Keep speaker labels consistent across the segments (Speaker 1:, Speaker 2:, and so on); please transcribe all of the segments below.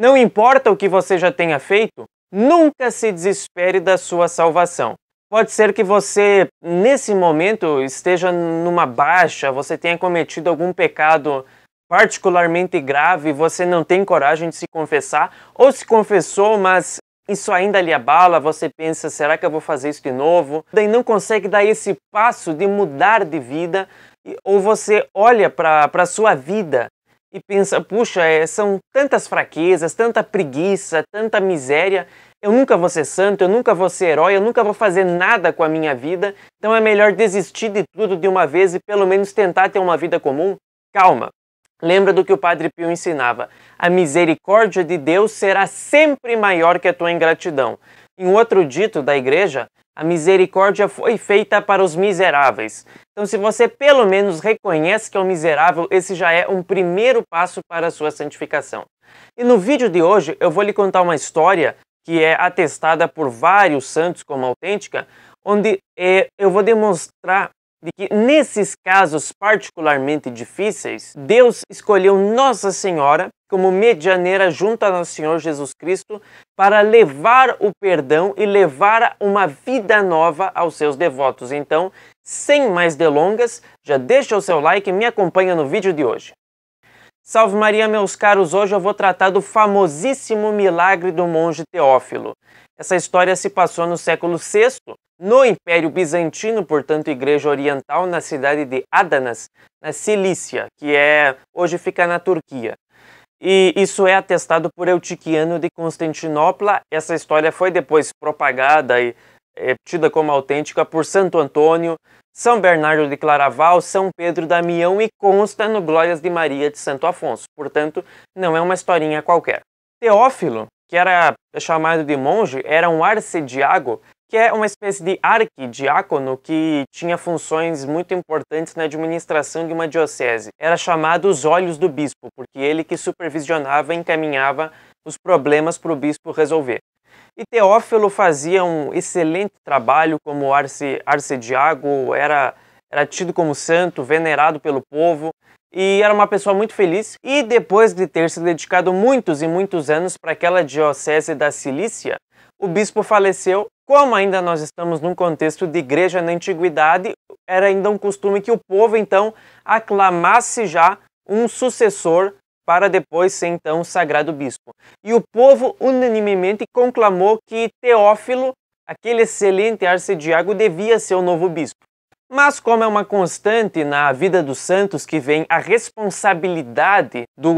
Speaker 1: Não importa o que você já tenha feito, nunca se desespere da sua salvação. Pode ser que você, nesse momento, esteja numa baixa, você tenha cometido algum pecado particularmente grave, você não tem coragem de se confessar, ou se confessou, mas isso ainda lhe abala, você pensa, será que eu vou fazer isso de novo? Daí não consegue dar esse passo de mudar de vida, ou você olha para a sua vida e pensa, puxa, é, são tantas fraquezas, tanta preguiça, tanta miséria, eu nunca vou ser santo, eu nunca vou ser herói, eu nunca vou fazer nada com a minha vida, então é melhor desistir de tudo de uma vez e pelo menos tentar ter uma vida comum? Calma! Lembra do que o Padre Pio ensinava: a misericórdia de Deus será sempre maior que a tua ingratidão. Em outro dito da igreja, a misericórdia foi feita para os miseráveis. Então, se você pelo menos reconhece que é um miserável, esse já é um primeiro passo para a sua santificação. E no vídeo de hoje eu vou lhe contar uma história que é atestada por vários santos como autêntica, onde eh, eu vou demonstrar de que nesses casos particularmente difíceis, Deus escolheu Nossa Senhora como medianeira junto a nosso Senhor Jesus Cristo para levar o perdão e levar uma vida nova aos seus devotos. Então, sem mais delongas, já deixa o seu like e me acompanha no vídeo de hoje. Salve Maria, meus caros! Hoje eu vou tratar do famosíssimo milagre do monge Teófilo. Essa história se passou no século VI, no Império Bizantino, portanto, Igreja Oriental, na cidade de Adanas, na Cilícia, que é hoje fica na Turquia. E isso é atestado por Eutiquiano de Constantinopla. Essa história foi depois propagada e é, tida como autêntica por Santo Antônio, São Bernardo de Claraval, São Pedro Damião e consta no Glórias de Maria de Santo Afonso. Portanto, não é uma historinha qualquer. Teófilo, que era chamado de monge, era um arcediago que é uma espécie de arquidiácono que tinha funções muito importantes na administração de uma diocese. Era chamado os olhos do bispo, porque ele que supervisionava e encaminhava os problemas para o bispo resolver. E Teófilo fazia um excelente trabalho como arce, arcediago, era, era tido como santo, venerado pelo povo, e era uma pessoa muito feliz. E depois de ter se dedicado muitos e muitos anos para aquela diocese da Cilícia, o bispo faleceu como ainda nós estamos num contexto de igreja na antiguidade, era ainda um costume que o povo então aclamasse já um sucessor para depois ser então sagrado bispo. E o povo unanimemente conclamou que Teófilo, aquele excelente arcediago, devia ser o novo bispo. Mas, como é uma constante na vida dos santos que vem a responsabilidade do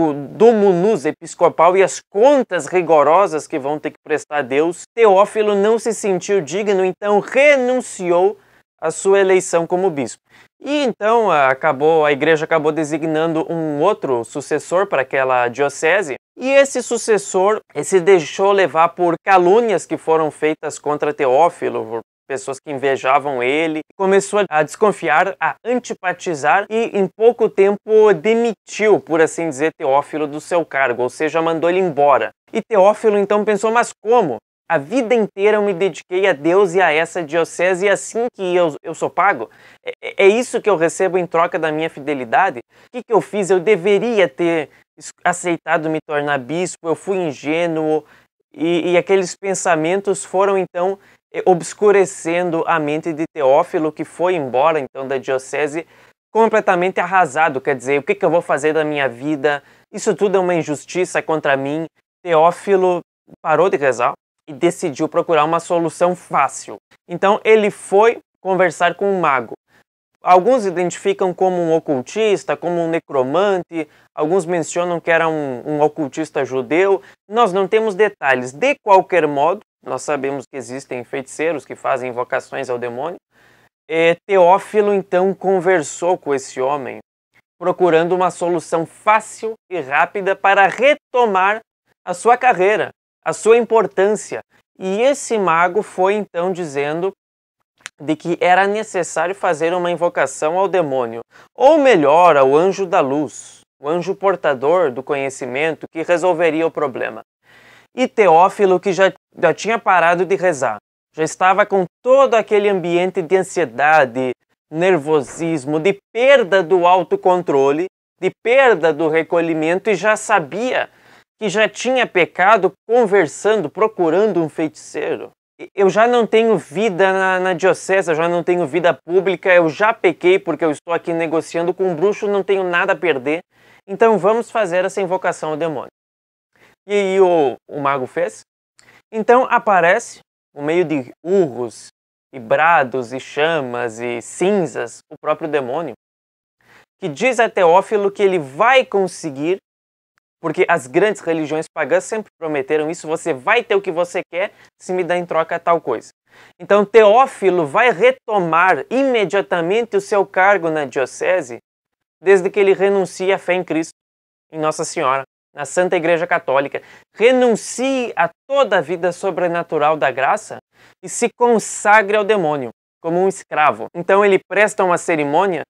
Speaker 1: munus episcopal e as contas rigorosas que vão ter que prestar a Deus, Teófilo não se sentiu digno, então renunciou à sua eleição como bispo. E então acabou, a igreja acabou designando um outro sucessor para aquela diocese, e esse sucessor se deixou levar por calúnias que foram feitas contra Teófilo, pessoas que invejavam ele, começou a desconfiar, a antipatizar e em pouco tempo demitiu, por assim dizer, Teófilo do seu cargo, ou seja, mandou ele embora. E Teófilo então pensou: mas como? A vida inteira eu me dediquei a Deus e a essa diocese e é assim que eu, eu sou pago? É, é, é isso que eu recebo em troca da minha fidelidade? O que, que eu fiz? Eu deveria ter aceitado me tornar bispo, eu fui ingênuo e, e aqueles pensamentos foram então eh, obscurecendo a mente de Teófilo, que foi embora então da diocese completamente arrasado. Quer dizer, o que, que eu vou fazer da minha vida? Isso tudo é uma injustiça contra mim. Teófilo parou de rezar e decidiu procurar uma solução fácil. Então ele foi conversar com um mago. Alguns identificam como um ocultista, como um necromante, alguns mencionam que era um, um ocultista judeu. Nós não temos detalhes. De qualquer modo, nós sabemos que existem feiticeiros que fazem invocações ao demônio. E Teófilo então conversou com esse homem, procurando uma solução fácil e rápida para retomar a sua carreira, a sua importância. E esse mago foi então dizendo de que era necessário fazer uma invocação ao demônio, ou melhor, ao anjo da luz, o anjo portador do conhecimento que resolveria o problema e Teófilo, que já, já tinha parado de rezar. Já estava com todo aquele ambiente de ansiedade, nervosismo, de perda do autocontrole, de perda do recolhimento e já sabia que já tinha pecado conversando, procurando um feiticeiro. Eu já não tenho vida na, na diocese, já não tenho vida pública, eu já pequei porque eu estou aqui negociando com um bruxo, não tenho nada a perder. Então vamos fazer essa invocação ao demônio. E aí o, o mago fez. Então aparece, no meio de urros e brados e chamas e cinzas, o próprio demônio, que diz a Teófilo que ele vai conseguir, porque as grandes religiões pagãs sempre prometeram isso, você vai ter o que você quer se me dá em troca tal coisa. Então Teófilo vai retomar imediatamente o seu cargo na diocese, desde que ele renuncie à fé em Cristo, em Nossa Senhora na Santa Igreja Católica, renuncie a toda a vida sobrenatural da graça e se consagre ao demônio, como um escravo. Então ele presta uma cerimônia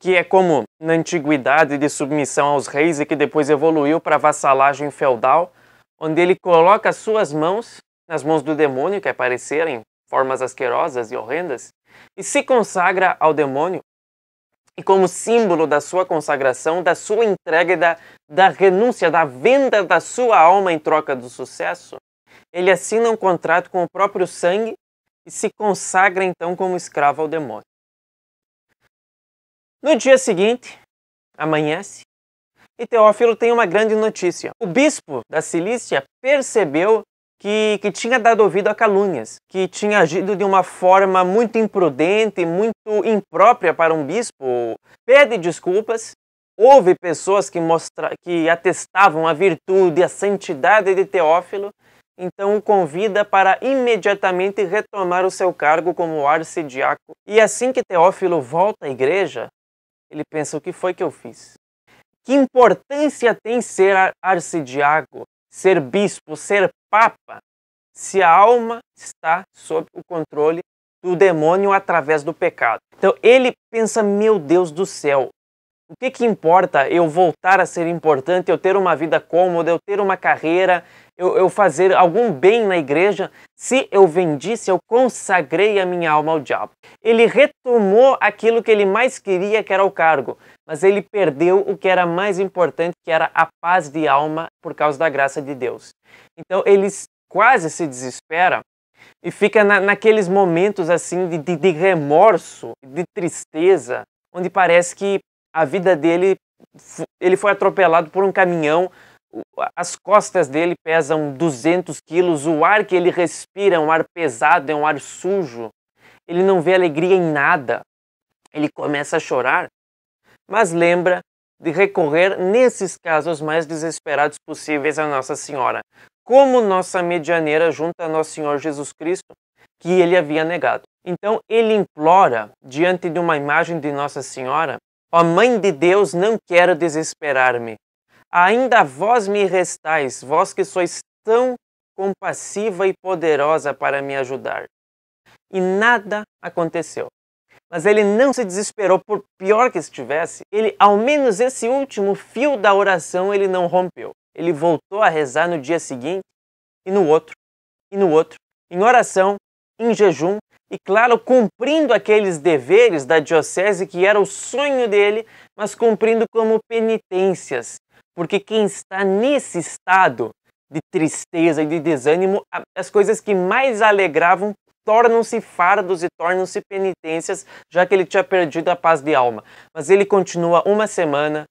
Speaker 1: que é como na antiguidade de submissão aos reis e que depois evoluiu para vassalagem feudal, onde ele coloca suas mãos nas mãos do demônio que aparecerem formas asquerosas e horrendas e se consagra ao demônio e como símbolo da sua consagração, da sua entrega e da, da renúncia, da venda da sua alma em troca do sucesso, ele assina um contrato com o próprio sangue e se consagra então como escravo ao demônio. No dia seguinte, amanhece, e Teófilo tem uma grande notícia. O bispo da Cilícia percebeu que, que tinha dado ouvido a calúnias, que tinha agido de uma forma muito imprudente, muito imprópria para um bispo, pede desculpas. Houve pessoas que, mostra, que atestavam a virtude, a santidade de Teófilo, então o convida para imediatamente retomar o seu cargo como arcediaco. E assim que Teófilo volta à igreja, ele pensa: o que foi que eu fiz? Que importância tem ser arcediaco, ser bispo, ser papa se a alma está sob o controle do demônio através do pecado. Então ele pensa, meu Deus do céu, o que, que importa eu voltar a ser importante, eu ter uma vida cômoda, eu ter uma carreira, eu, eu fazer algum bem na igreja, se eu vendi, se eu consagrei a minha alma ao diabo? Ele retomou aquilo que ele mais queria, que era o cargo, mas ele perdeu o que era mais importante, que era a paz de alma por causa da graça de Deus. Então ele quase se desespera e fica na, naqueles momentos assim de, de, de remorso, de tristeza, onde parece que a vida dele, ele foi atropelado por um caminhão, as costas dele pesam 200 quilos, o ar que ele respira é um ar pesado, é um ar sujo, ele não vê alegria em nada, ele começa a chorar, mas lembra de recorrer, nesses casos mais desesperados possíveis, a Nossa Senhora, como nossa medianeira junto a Nosso Senhor Jesus Cristo, que ele havia negado. Então ele implora, diante de uma imagem de Nossa Senhora, Ó Mãe de Deus, não quero desesperar-me. Ainda vós me restais, vós que sois tão compassiva e poderosa para me ajudar. E nada aconteceu. Mas ele não se desesperou, por pior que estivesse, ele, ao menos esse último fio da oração, ele não rompeu. Ele voltou a rezar no dia seguinte, e no outro, e no outro, em oração, em jejum, e, claro, cumprindo aqueles deveres da diocese que era o sonho dele, mas cumprindo como penitências. Porque quem está nesse estado de tristeza e de desânimo, as coisas que mais alegravam tornam-se fardos e tornam-se penitências, já que ele tinha perdido a paz de alma. Mas ele continua uma semana,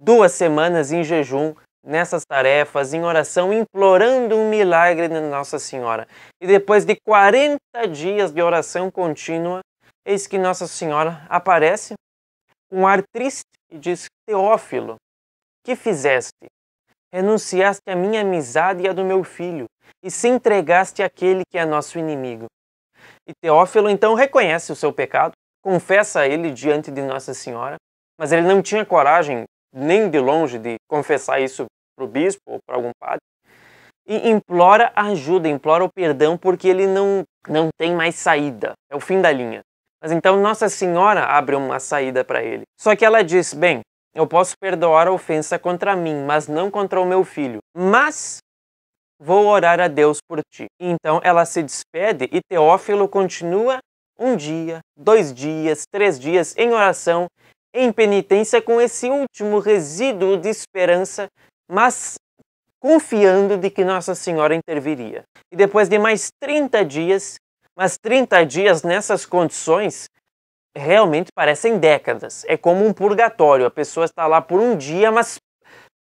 Speaker 1: duas semanas em jejum, nessas tarefas, em oração, implorando um milagre de Nossa Senhora. E depois de 40 dias de oração contínua, eis que Nossa Senhora aparece com um ar triste e diz: Teófilo, que fizeste? Renunciaste a minha amizade e a do meu filho, e se entregaste àquele que é nosso inimigo. E Teófilo então reconhece o seu pecado, confessa ele diante de Nossa Senhora, mas ele não tinha coragem nem de longe de confessar isso para o bispo ou para algum padre e implora ajuda, implora o perdão porque ele não, não tem mais saída, é o fim da linha. Mas então Nossa Senhora abre uma saída para ele. Só que ela diz: bem, eu posso perdoar a ofensa contra mim, mas não contra o meu filho. Mas vou orar a Deus por ti. Então ela se despede e Teófilo continua um dia, dois dias, três dias em oração, em penitência com esse último resíduo de esperança mas confiando de que Nossa Senhora interviria. E depois de mais 30 dias, mas 30 dias nessas condições realmente parecem décadas. É como um purgatório, a pessoa está lá por um dia, mas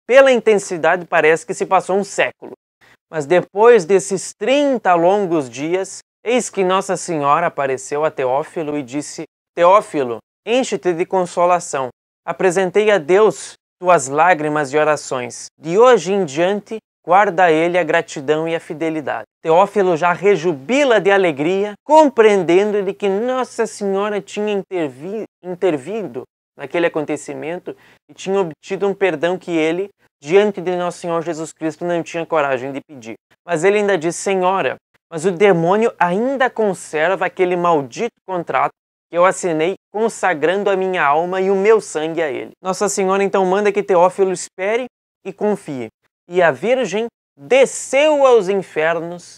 Speaker 1: pela intensidade parece que se passou um século. Mas depois desses 30 longos dias, eis que Nossa Senhora apareceu a Teófilo e disse: Teófilo, enche-te de consolação. Apresentei a Deus tuas lágrimas e orações. De hoje em diante, guarda a ele a gratidão e a fidelidade. Teófilo já rejubila de alegria, compreendendo de que Nossa Senhora tinha intervi intervido naquele acontecimento e tinha obtido um perdão que ele, diante de Nosso Senhor Jesus Cristo, não tinha coragem de pedir. Mas ele ainda diz: Senhora, mas o demônio ainda conserva aquele maldito contrato que eu assinei consagrando a minha alma e o meu sangue a ele. Nossa Senhora então manda que Teófilo espere e confie. E a Virgem desceu aos infernos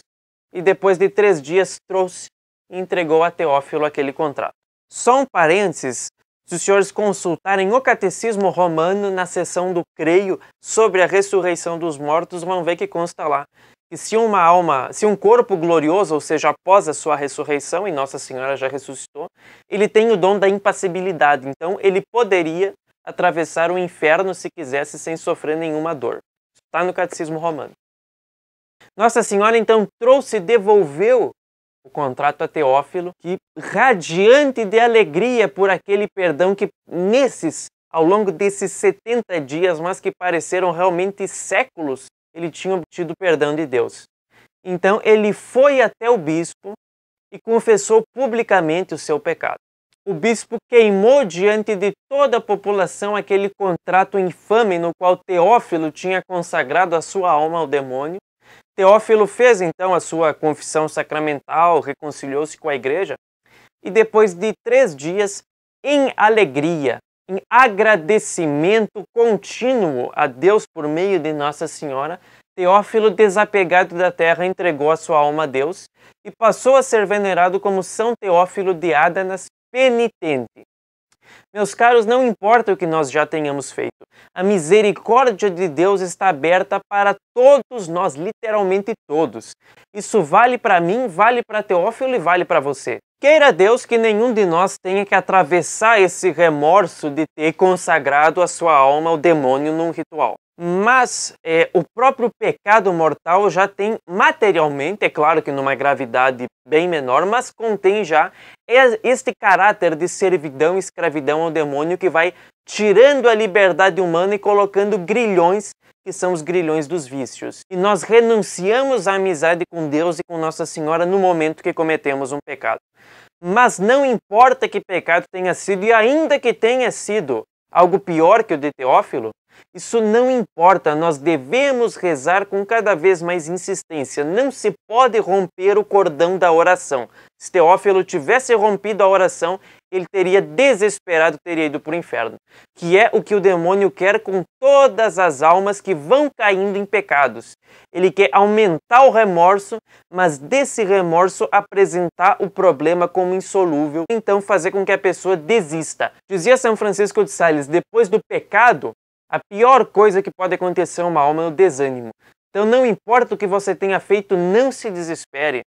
Speaker 1: e depois de três dias trouxe e entregou a Teófilo aquele contrato. Só um parênteses, se os senhores consultarem o Catecismo Romano na seção do Creio sobre a ressurreição dos mortos, vão ver que consta lá que se uma alma, se um corpo glorioso, ou seja, após a sua ressurreição, e Nossa Senhora já ressuscitou, ele tem o dom da impassibilidade. Então, ele poderia atravessar o inferno se quisesse sem sofrer nenhuma dor. Está no Catecismo Romano. Nossa Senhora então trouxe e devolveu o contrato a Teófilo, que radiante de alegria por aquele perdão que nesses ao longo desses 70 dias, mas que pareceram realmente séculos, ele tinha obtido perdão de Deus. Então ele foi até o bispo e confessou publicamente o seu pecado. O bispo queimou diante de toda a população aquele contrato infame no qual Teófilo tinha consagrado a sua alma ao demônio. Teófilo fez então a sua confissão sacramental, reconciliou-se com a igreja e depois de três dias, em alegria, em agradecimento contínuo a Deus por meio de Nossa Senhora, Teófilo, desapegado da terra, entregou a sua alma a Deus e passou a ser venerado como São Teófilo de Adanas penitente. Meus caros, não importa o que nós já tenhamos feito, a misericórdia de Deus está aberta para todos nós, literalmente todos. Isso vale para mim, vale para Teófilo e vale para você. Queira Deus que nenhum de nós tenha que atravessar esse remorso de ter consagrado a sua alma ao demônio num ritual mas é, o próprio pecado mortal já tem materialmente, é claro que numa gravidade bem menor, mas contém já este caráter de servidão e escravidão ao demônio que vai tirando a liberdade humana e colocando grilhões, que são os grilhões dos vícios. E nós renunciamos à amizade com Deus e com Nossa Senhora no momento que cometemos um pecado. Mas não importa que pecado tenha sido, e ainda que tenha sido algo pior que o de Teófilo, isso não importa, nós devemos rezar com cada vez mais insistência. Não se pode romper o cordão da oração. Se Teófilo tivesse rompido a oração, ele teria desesperado, teria ido para o inferno. Que é o que o demônio quer com todas as almas que vão caindo em pecados. Ele quer aumentar o remorso, mas desse remorso apresentar o problema como insolúvel, então fazer com que a pessoa desista. Dizia São Francisco de Sales: depois do pecado, a pior coisa que pode acontecer a uma alma é o desânimo. Então, não importa o que você tenha feito, não se desespere.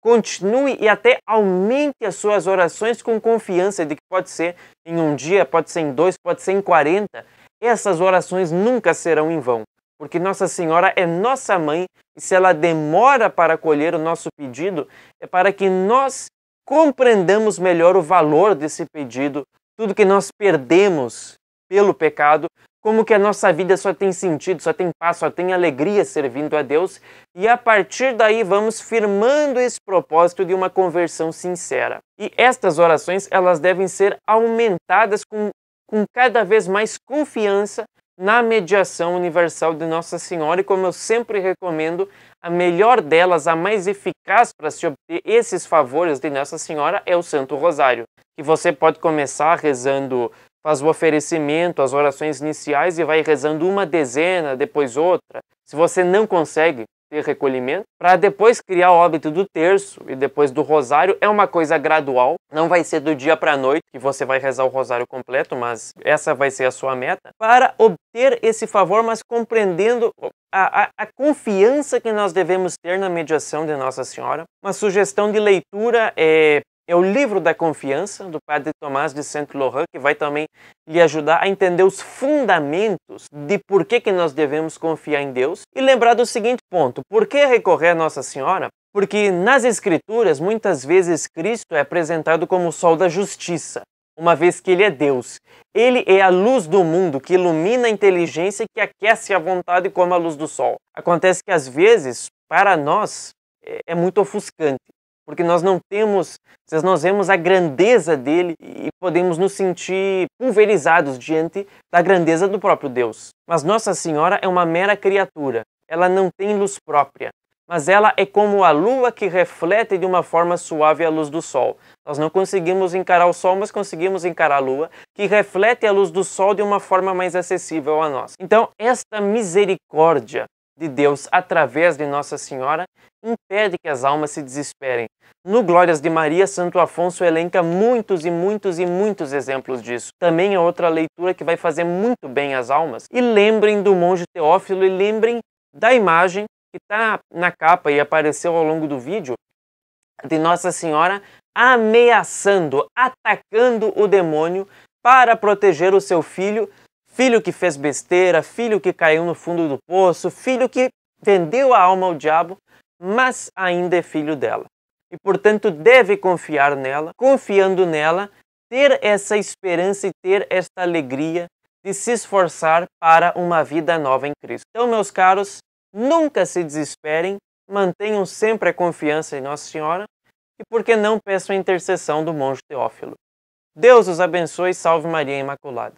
Speaker 1: Continue e até aumente as suas orações com confiança de que pode ser em um dia, pode ser em dois, pode ser em quarenta. Essas orações nunca serão em vão, porque Nossa Senhora é nossa mãe e se ela demora para acolher o nosso pedido, é para que nós compreendamos melhor o valor desse pedido, tudo que nós perdemos pelo pecado, como que a nossa vida só tem sentido, só tem paz, só tem alegria servindo a Deus, e a partir daí vamos firmando esse propósito de uma conversão sincera. E estas orações, elas devem ser aumentadas com, com cada vez mais confiança na mediação universal de Nossa Senhora, e como eu sempre recomendo, a melhor delas, a mais eficaz para se obter esses favores de Nossa Senhora é o Santo Rosário, que você pode começar rezando faz o oferecimento, as orações iniciais e vai rezando uma dezena, depois outra. Se você não consegue ter recolhimento, para depois criar o hábito do terço e depois do rosário, é uma coisa gradual. Não vai ser do dia para a noite que você vai rezar o rosário completo, mas essa vai ser a sua meta. Para obter esse favor, mas compreendendo a, a, a, confiança que nós devemos ter na mediação de Nossa Senhora. Uma sugestão de leitura é é o livro da confiança do padre Tomás de Saint-Laurent, que vai também lhe ajudar a entender os fundamentos de por que, que nós devemos confiar em Deus. E lembrar do seguinte ponto: por que recorrer a Nossa Senhora? Porque nas Escrituras, muitas vezes, Cristo é apresentado como o sol da justiça, uma vez que ele é Deus. Ele é a luz do mundo que ilumina a inteligência e que aquece a vontade como a luz do sol. Acontece que, às vezes, para nós, é, é muito ofuscante porque nós não temos, nós vemos a grandeza dele e podemos nos sentir pulverizados diante da grandeza do próprio Deus. Mas Nossa Senhora é uma mera criatura, ela não tem luz própria, mas ela é como a lua que reflete de uma forma suave a luz do sol. Nós não conseguimos encarar o sol, mas conseguimos encarar a lua, que reflete a luz do sol de uma forma mais acessível a nós. Então, esta misericórdia de Deus através de Nossa Senhora impede que as almas se desesperem. No Glórias de Maria, Santo Afonso elenca muitos e muitos e muitos exemplos disso. Também é outra leitura que vai fazer muito bem às almas. E lembrem do monge Teófilo e lembrem da imagem que está na capa e apareceu ao longo do vídeo de Nossa Senhora ameaçando, atacando o demônio para proteger o seu filho Filho que fez besteira, filho que caiu no fundo do poço, filho que vendeu a alma ao diabo, mas ainda é filho dela. E portanto deve confiar nela, confiando nela, ter essa esperança e ter esta alegria de se esforçar para uma vida nova em Cristo. Então, meus caros, nunca se desesperem, mantenham sempre a confiança em Nossa Senhora e, por que não, peçam a intercessão do monge Teófilo. Deus os abençoe, salve Maria Imaculada.